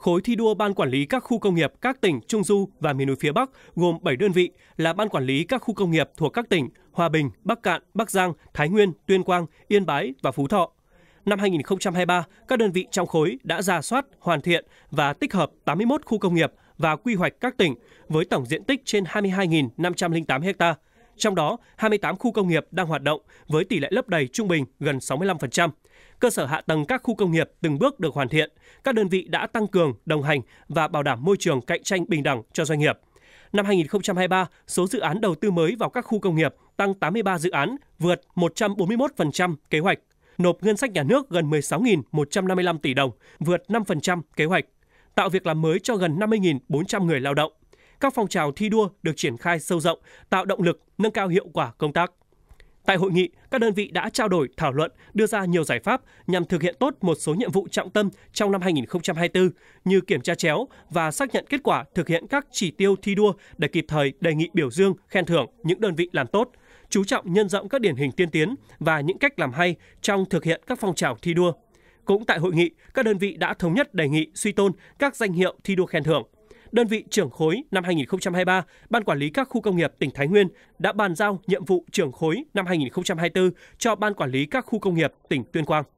khối thi đua ban quản lý các khu công nghiệp các tỉnh Trung Du và miền núi phía Bắc gồm 7 đơn vị là ban quản lý các khu công nghiệp thuộc các tỉnh Hòa Bình, Bắc Cạn, Bắc Giang, Thái Nguyên, Tuyên Quang, Yên Bái và Phú Thọ. Năm 2023, các đơn vị trong khối đã ra soát, hoàn thiện và tích hợp 81 khu công nghiệp và quy hoạch các tỉnh với tổng diện tích trên 22.508 hectare trong đó, 28 khu công nghiệp đang hoạt động với tỷ lệ lấp đầy trung bình gần 65%. Cơ sở hạ tầng các khu công nghiệp từng bước được hoàn thiện, các đơn vị đã tăng cường đồng hành và bảo đảm môi trường cạnh tranh bình đẳng cho doanh nghiệp. Năm 2023, số dự án đầu tư mới vào các khu công nghiệp tăng 83 dự án, vượt 141% kế hoạch. Nộp ngân sách nhà nước gần 16.155 tỷ đồng, vượt 5% kế hoạch tạo việc làm mới cho gần 50.400 người lao động, các phong trào thi đua được triển khai sâu rộng, tạo động lực, nâng cao hiệu quả công tác. Tại hội nghị, các đơn vị đã trao đổi, thảo luận, đưa ra nhiều giải pháp nhằm thực hiện tốt một số nhiệm vụ trọng tâm trong năm 2024 như kiểm tra chéo và xác nhận kết quả thực hiện các chỉ tiêu thi đua để kịp thời đề nghị biểu dương, khen thưởng những đơn vị làm tốt, chú trọng nhân rộng các điển hình tiên tiến và những cách làm hay trong thực hiện các phong trào thi đua. Cũng tại hội nghị, các đơn vị đã thống nhất đề nghị suy tôn các danh hiệu thi đua khen thưởng, đơn vị trưởng khối năm 2023, Ban Quản lý các khu công nghiệp tỉnh Thái Nguyên đã bàn giao nhiệm vụ trưởng khối năm 2024 cho Ban Quản lý các khu công nghiệp tỉnh Tuyên Quang.